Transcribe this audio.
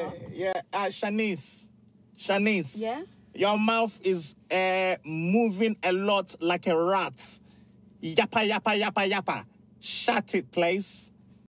Eh, oh. Yeah, uh, Shanice. Shanice. Yeah? Your mouth is uh, moving a lot like a rat. Yappa, yappa, yappa, yappa. Shut it, please.